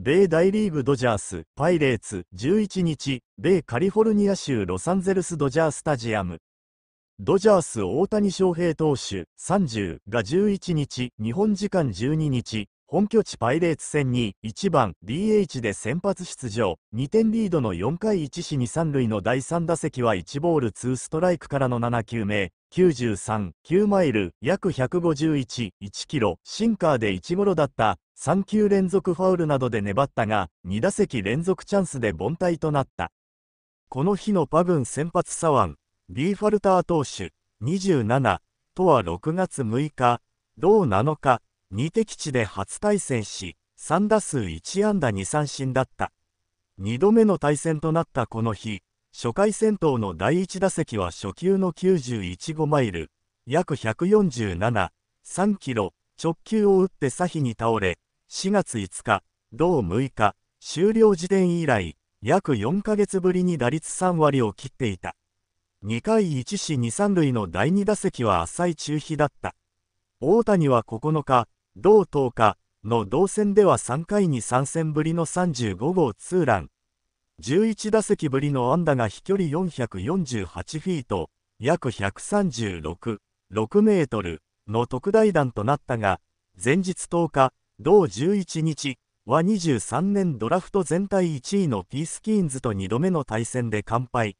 米大リーグドジャース、パイレーツ、11日、米カリフォルニア州ロサンゼルスドジャースタジアム。ドジャース大谷翔平投手、30が11日、日本時間12日、本拠地パイレーツ戦に1番 DH で先発出場、2点リードの4回1死に3塁の第3打席は1ボール2ストライクからの7球目、93、9マイル、約151、1キロ、シンカーで1ゴロだった、3球連続ファウルなどで粘ったが、2打席連続チャンスで凡退となった。この日のパグン先発左腕、ビーファルター投手、27とは6月6日、同7日、2敵地で初対戦し、3打数1安打2三振だった。2度目の対戦となったこの日、初回戦闘の第1打席は初球の915マイル、約147、3キロ、直球を打って左比に倒れ、4月5日、同6日、終了時点以来、約4ヶ月ぶりに打率3割を切っていた。2回1死2、3塁の第2打席は浅い中飛だった。大谷は9日、同10日の同戦では3回に3戦ぶりの35号ツーラン。11打席ぶりの安打が飛距離448フィート、約136、6メートルの特大弾となったが、前日10日、同11日は23年ドラフト全体1位のピースキーンズと2度目の対戦で完敗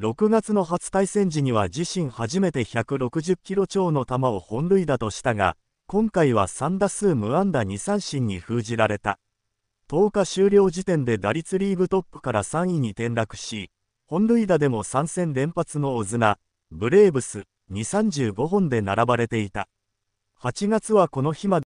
6月の初対戦時には自身初めて160キロ超の球を本塁打としたが今回は3打数無安打2三振に封じられた10日終了時点で打率リーグトップから3位に転落し本塁打でも3戦連発のオズナブレーブス235本で並ばれていた8月はこの日まで